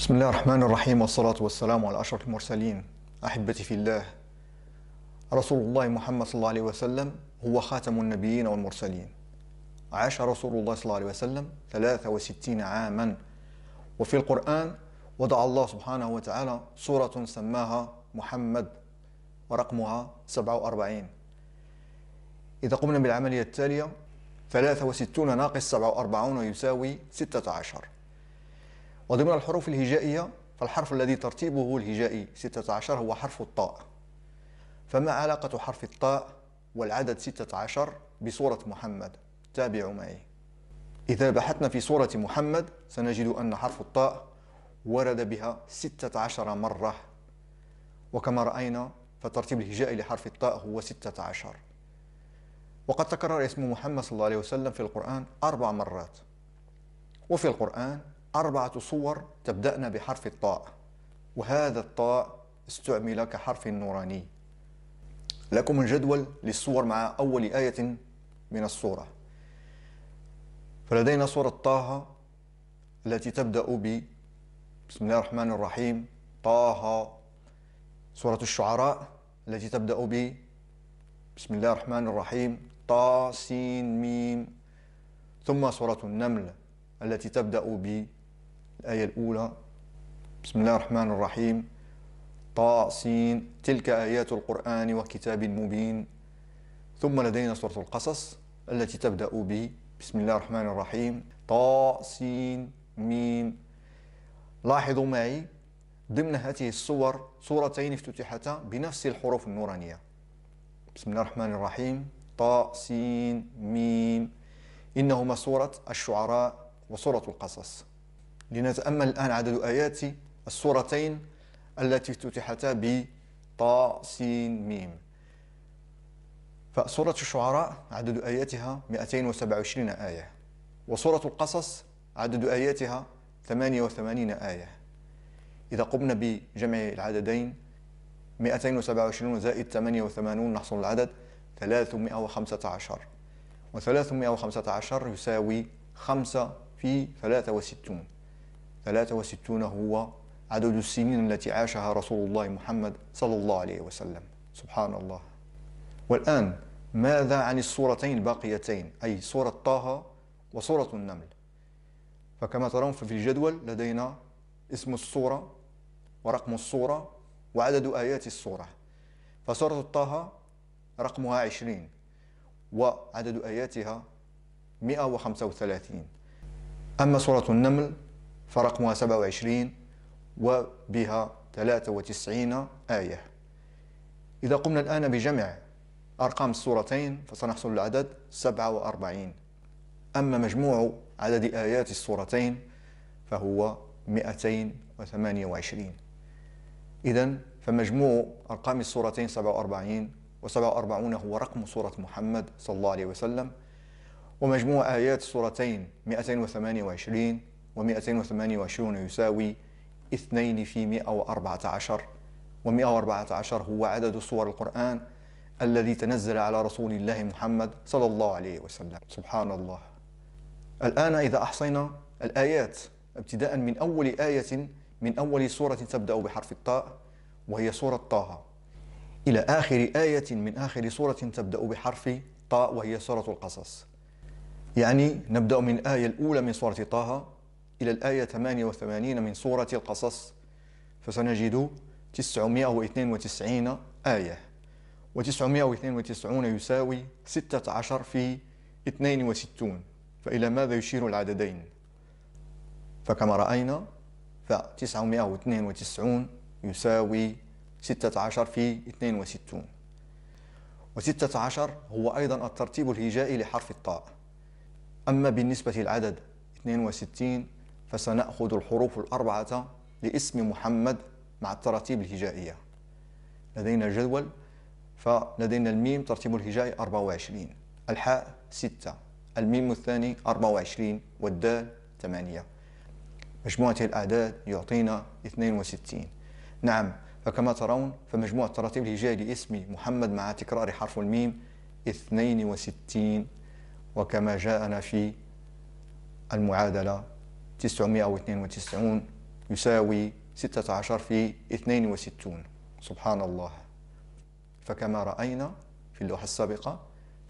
بسم الله الرحمن الرحيم والصلاة والسلام على أشرف المرسلين أحبتي في الله رسول الله محمد صلى الله عليه وسلم هو خاتم النبيين والمرسلين عاش رسول الله صلى الله عليه وسلم 63 عاما وفي القرآن وضع الله سبحانه وتعالى سورة سماها محمد ورقمها 47 إذا قمنا بالعملية التالية 63 ناقص 47 يساوي 16 وضمن الحروف الهجائية فالحرف الذي ترتيبه الهجائي 16 هو حرف الطاء فما علاقة حرف الطاء والعدد 16 بصورة محمد تابعوا معي إذا بحثنا في صورة محمد سنجد أن حرف الطاء ورد بها 16 مرة وكما رأينا فترتيب الهجائي لحرف الطاء هو 16 وقد تكرر اسم محمد صلى الله عليه وسلم في القرآن أربع مرات وفي القرآن أربعة صور تبدأن بحرف الطاء وهذا الطاء استعمل كحرف نوراني لكم الجدول للصور مع أول آية من الصورة فلدينا صورة طه التي تبدأ ب بسم الله الرحمن الرحيم طه صورة الشعراء التي تبدأ ب بسم الله الرحمن الرحيم طا سين ميم ثم صورة النمل التي تبدأ ب الآية الأولى بسم الله الرحمن الرحيم طاسين تلك آيات القرآن وكتاب مبين ثم لدينا سورة القصص التي تبدأ ب بسم الله الرحمن الرحيم طاسين ميم لاحظوا معي ضمن هذه الصور صورتين افتتحتا بنفس الحروف النورانية بسم الله الرحمن الرحيم طاسين ميم إنهما سورة الشعراء وسورة القصص لنتأمل الآن عدد آيات الصورتين التي افتتحتا سين ميم فصورة الشعراء عدد آياتها 227 آية وصورة القصص عدد آياتها 88 آية إذا قمنا بجمع العددين 227 زائد 88 نحصل العدد 315 و315 يساوي 5 في 63 63 هو عدد السنين التي عاشها رسول الله محمد صلى الله عليه وسلم سبحان الله والآن ماذا عن الصورتين الباقيتين أي صورة طه وصورة النمل فكما ترون في الجدول لدينا اسم الصورة ورقم الصورة وعدد آيات الصورة فصورة طه رقمها عشرين وعدد آياتها 135 أما صورة النمل فرقمها 27 وبها 93 آية إذا قمنا الآن بجمع أرقام السورتين فسنحصل العدد 47 أما مجموع عدد آيات السورتين فهو 228 إذا فمجموع أرقام السورتين 47 و47 هو رقم سورة محمد صلى الله عليه وسلم ومجموع آيات السورتين 228 و228 يساوي 2 في 114 و114 هو عدد سور القرآن الذي تنزل على رسول الله محمد صلى الله عليه وسلم سبحان الله الآن إذا أحصينا الآيات ابتداء من أول آية من أول سورة تبدأ بحرف الطاء وهي سورة طه إلى آخر آية من آخر سورة تبدأ بحرف طاء وهي سورة القصص يعني نبدأ من الآية الأولى من سورة طه إلى الآية 88 من سورة القصص فسنجد 992 آية و992 يساوي 16 في 62 فإلى ماذا يشير العددين؟ فكما رأينا ف992 يساوي 16 في 62 و16 هو أيضا الترتيب الهجائي لحرف الطاء أما بالنسبة للعدد 62 فسنأخذ الحروف الأربعة لاسم محمد مع التراتيب الهجائية لدينا جدول فلدينا الميم ترتيب الهجائي 24 الحاء 6 الميم الثاني 24 والدال 8 مجموعة الأعداد يعطينا 62 نعم فكما ترون فمجموع التراتيب الهجائي لاسم محمد مع تكرار حرف الميم 62 وكما جاءنا في المعادلة 992 يساوي 16 في 62 سبحان الله فكما رأينا في اللوحة السابقة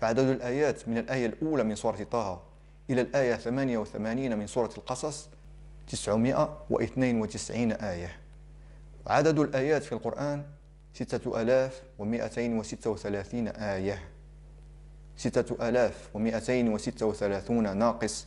فعدد الآيات من الآية الأولى من سورة طه إلى الآية 88 من سورة القصص 992 آية عدد الآيات في القرآن 6236 آية 6236 ناقص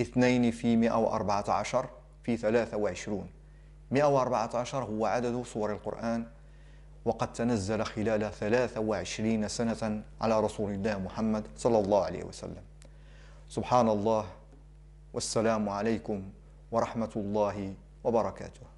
اثنين في 114 في 23 114 هو عدد سور القرآن وقد تنزل خلال 23 سنة على رسول الله محمد صلى الله عليه وسلم سبحان الله والسلام عليكم ورحمة الله وبركاته